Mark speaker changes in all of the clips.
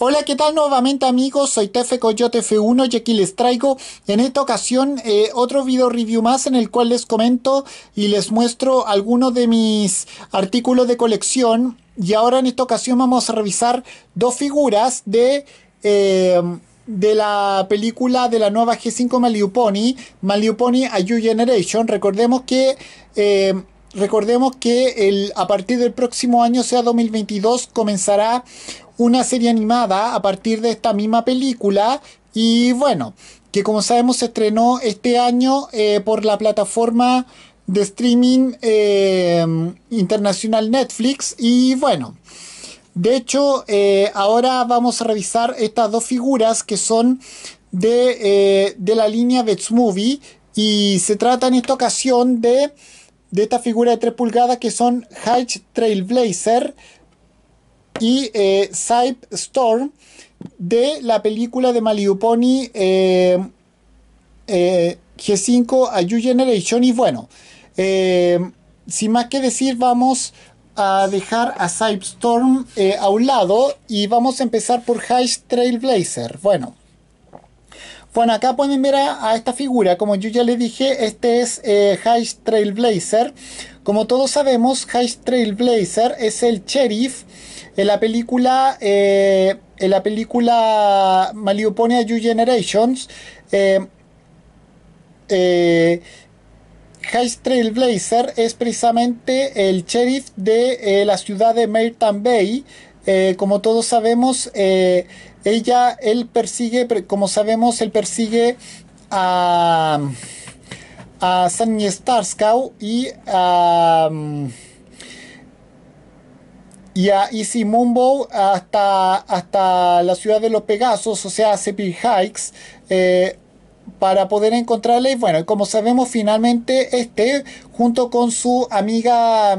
Speaker 1: Hola, ¿qué tal nuevamente amigos? Soy Tefe Coyote F1 y aquí les traigo en esta ocasión eh, otro video review más en el cual les comento y les muestro algunos de mis artículos de colección. Y ahora en esta ocasión vamos a revisar dos figuras de... Eh, de la película de la nueva G5 Maliuponi, Maliuponi A You Generation. Recordemos que eh, recordemos que el, a partir del próximo año, sea 2022, comenzará una serie animada a partir de esta misma película. Y bueno, que como sabemos se estrenó este año eh, por la plataforma de streaming eh, internacional Netflix. Y bueno, de hecho, eh, ahora vamos a revisar estas dos figuras que son de, de la línea Betsmovie. Y se trata en esta ocasión de de esta figura de 3 pulgadas que son High Trailblazer y eh, Storm de la película de Maliuponi eh, eh G5 a Generation. Y bueno, eh, sin más que decir, vamos a dejar a Side Storm eh, a un lado y vamos a empezar por High Trailblazer. Bueno. Bueno, acá pueden ver a, esta figura. Como yo ya le dije, este es High eh, High Trailblazer. Como todos sabemos, High Trailblazer es el sheriff en la película, eh, en la película Maliuponia You Generations. High Trail High Trailblazer es precisamente el sheriff de eh, la ciudad de Merton Bay. como todos sabemos, ella, él persigue, como sabemos, él persigue a, a Sunny y a, y a Easy hasta, hasta la ciudad de los Pegasos, o sea, Sepi Hikes. Eh, para poder encontrarle. y bueno, como sabemos finalmente este junto con su amiga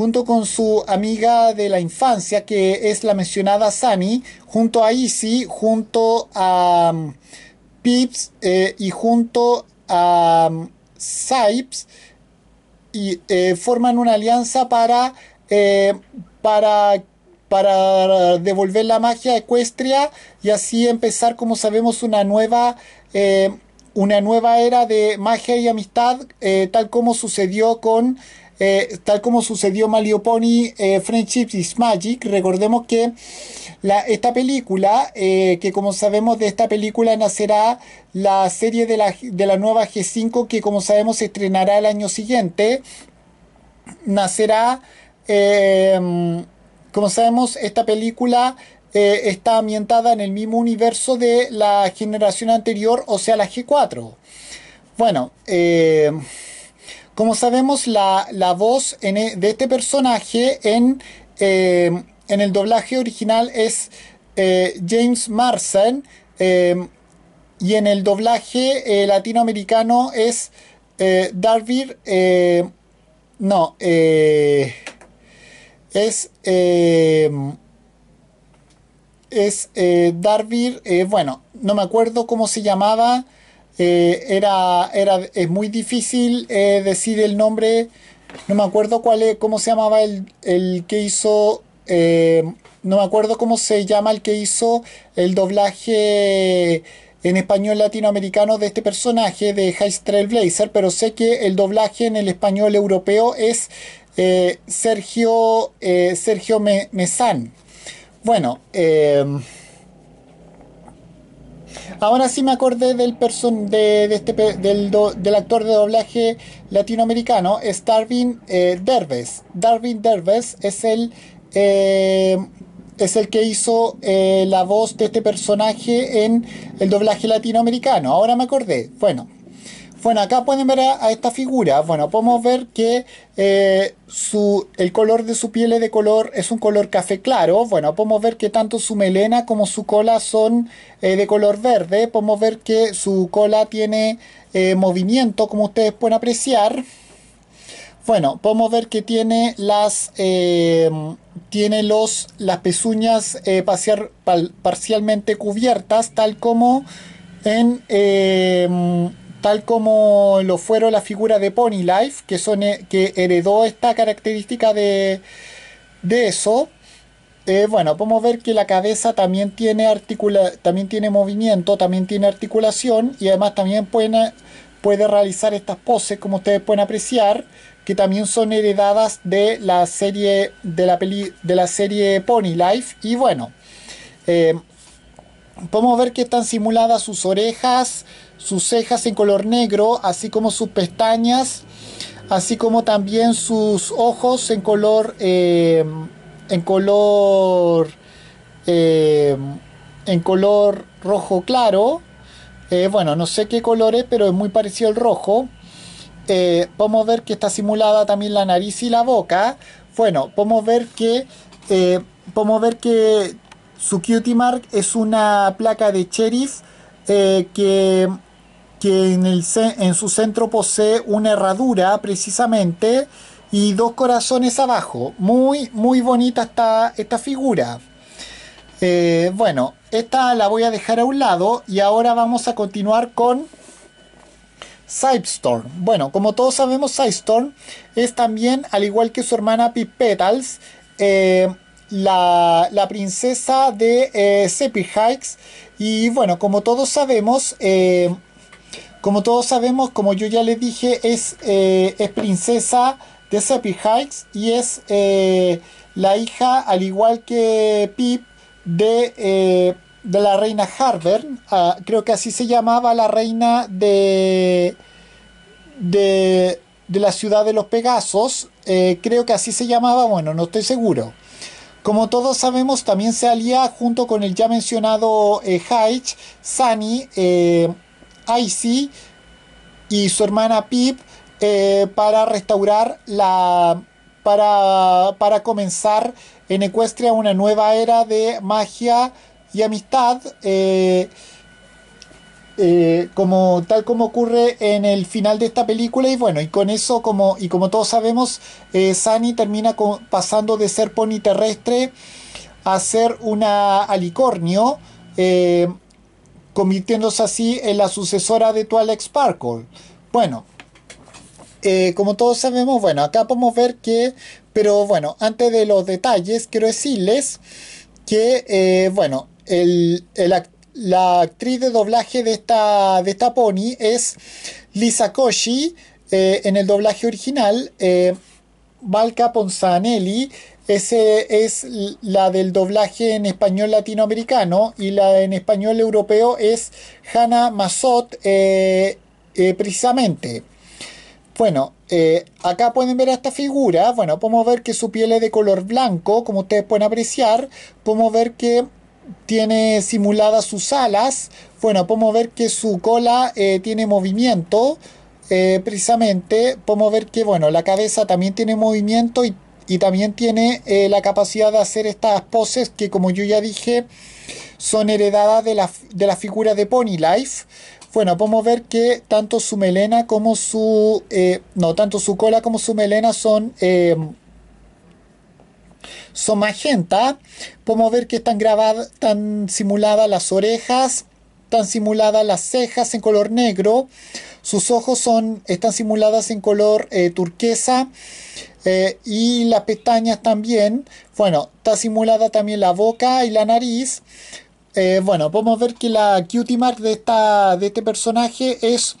Speaker 1: junto con su amiga de la infancia, que es la mencionada Sunny, junto a Izzy, junto a um, Pips eh, y junto a um, Sipes, y eh, forman una alianza para, eh, para para devolver la magia ecuestria y así empezar, como sabemos, una nueva, una nueva era de magia y amistad, tal como sucedió con eh, tal como sucedió Malio Pony eh, Friendship is Magic, recordemos que esta película, eh, que como sabemos de esta película nacerá la serie de la, de la nueva G5, que como sabemos se estrenará el año siguiente, nacerá, em, como sabemos, esta película está ambientada en el mismo universo de la generación anterior, o sea, la G4. Bueno, em, como sabemos, la, voz e, de este personaje em, en, el doblaje original es eh, James Marsden em, y en el doblaje eh, latinoamericano es eh, Darvir, no, es em, es Darvir, bueno, no me acuerdo cómo se llamaba eh, era, era, es muy difícil eh, decir el nombre, no me acuerdo cuál es, cómo se llamaba el, el que hizo, eh, no me acuerdo cómo se llama el que hizo el doblaje en español latinoamericano de este personaje de Heist Blazer, pero sé que el doblaje en el español europeo es Sergio, Sergio Mesan. Bueno, Ahora sí me acordé del de, este del, actor de doblaje latinoamericano, es Darwin eh, Derbez. Darwin Derbez es el eh, es el que hizo eh, la voz de este personaje en el doblaje latinoamericano. Ahora me acordé. Bueno. Bueno, acá pueden ver a, esta figura. Bueno, podemos ver que eh, su, el color de su piel es, de color, es un color café claro. Bueno, podemos ver que tanto su melena como su cola son eh, de color verde. Podemos ver que su cola tiene eh, movimiento, como ustedes pueden apreciar. Bueno, podemos ver que tiene las tiene los las pezuñas parcialmente cubiertas, tal como en tal como lo fueron las figuras de Pony Life, que, son, eh, que heredó esta característica de, eso. Eh, bueno, podemos ver que la cabeza también tiene, articula también tiene movimiento, también tiene articulación y además también puede realizar estas poses, como ustedes pueden apreciar, que también son heredadas de la serie, de la peli, de la serie Pony Life. Y bueno, eh, podemos ver que están simuladas sus orejas, sus cejas en color negro, así como sus pestañas, así como también sus ojos en color, eh, en color, eh, en color rojo claro. Eh, bueno, no sé qué color es, pero es muy parecido al rojo. podemos ver que está simulada también la nariz y la boca. Bueno, podemos ver que, podemos ver que su cutie mark es una placa de cherries que que en, su centro posee una herradura precisamente y dos corazones abajo. Muy, muy bonita esta figura. Eh, bueno, esta la voy a dejar a un lado y ahora vamos a continuar con Sidestorm. Bueno, como todos sabemos, Sidestorm es también, al igual que su hermana Pip Petals, eh, la, princesa de eh, Sepihikes. Hikes. Y bueno, como todos sabemos, como todos sabemos, como yo ya les dije, es, eh, es princesa de Seppi Heights y es eh, la hija, al igual que Pip, de, eh, la reina Harvern. Ah, creo que así se llamaba la reina de, de, la ciudad de los Pegasos. creo que así se llamaba, bueno, no estoy seguro. Como todos sabemos, también se alía junto con el ya mencionado Sani, Sunny Icy y su hermana Pip eh, para restaurar la. Para, para comenzar en Ecuestria una nueva era de magia y amistad. Eh, eh, como tal como ocurre en el final de esta película y bueno y con eso como y como todos sabemos eh, Sunny termina pasando de ser pony terrestre a ser una alicornio convirtiéndose así en la sucesora de tu Alex Sparkle. Bueno, eh, como todos sabemos, bueno, acá podemos ver que, pero bueno, antes de los detalles, quiero decirles que, eh, bueno, la actriz de doblaje de esta, de pony es Lisa Koshi eh, en el doblaje original, Valka Ponzanelli ese es la del doblaje en español latinoamericano y la en español europeo es Hannah Mazot, eh, eh, precisamente. Bueno, eh, acá pueden ver a esta figura. Bueno, podemos ver que su piel es de color blanco, como ustedes pueden apreciar. Podemos ver que tiene simuladas sus alas. Bueno, podemos ver que su cola tiene movimiento. precisamente, podemos ver que, bueno, la cabeza también tiene movimiento y y también tiene eh, la capacidad de hacer estas poses que como yo ya dije son heredadas de la, de figura de Pony Life. Bueno, podemos ver que tanto su melena como su... Eh, no, tanto su cola como su melena son... Eh, son magenta. Podemos ver que están grabadas, tan simuladas las orejas, están simuladas las cejas en color negro. Sus ojos son, están simuladas en color turquesa. Eh, y las pestañas también. Bueno, está simulada también la boca y la nariz. Eh, bueno, podemos ver que la cutie mark de, esta, de este personaje es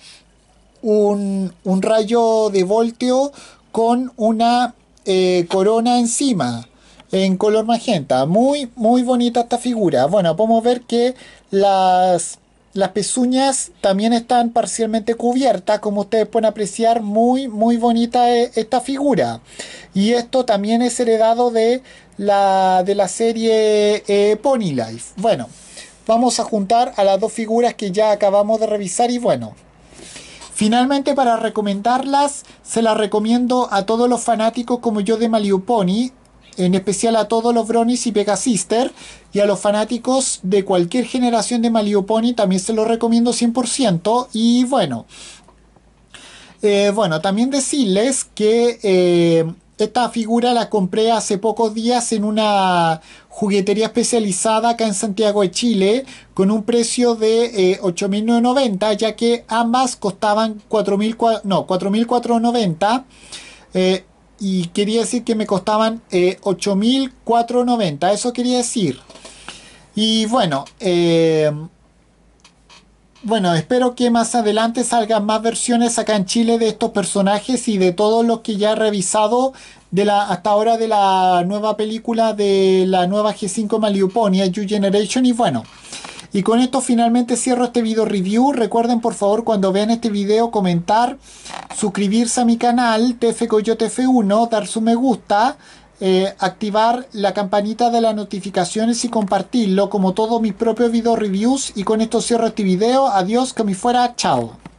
Speaker 1: un, rayo de voltio con una eh, corona encima en color magenta. Muy, muy bonita esta figura. Bueno, podemos ver que las las pezuñas también están parcialmente cubiertas, como ustedes pueden apreciar, muy, muy bonita eh, esta figura. Y esto también es heredado de la, de la serie eh, Pony Life. Bueno, vamos a juntar a las dos figuras que ya acabamos de revisar y bueno. Finalmente, para recomendarlas, se las recomiendo a todos los fanáticos como yo de Maliuponi, en especial a todos los Bronies y Pegasister y a los fanáticos de cualquier generación de Pony también se los recomiendo 100% y bueno eh, bueno también decirles que eh, esta figura la compré hace pocos días en una juguetería especializada acá en Santiago de Chile con un precio de eh, 8.990 ya que ambas costaban 4.000 no 4.490 eh, y quería decir que me costaban 8.490, eh, eso quería decir. Y bueno, eh, bueno, espero que más adelante salgan más versiones acá en Chile de estos personajes y de todos los que ya he revisado de la, hasta ahora de la nueva película de la nueva G5 Maliuponia, You Generation y bueno. Y con esto finalmente cierro este video review. Recuerden por favor cuando vean este video comentar, suscribirse a mi canal TF Coyote F1, dar su me gusta. Eh, activar la campanita de las notificaciones y compartirlo como todos mis propios video reviews y con esto cierro este video adiós que me fuera chao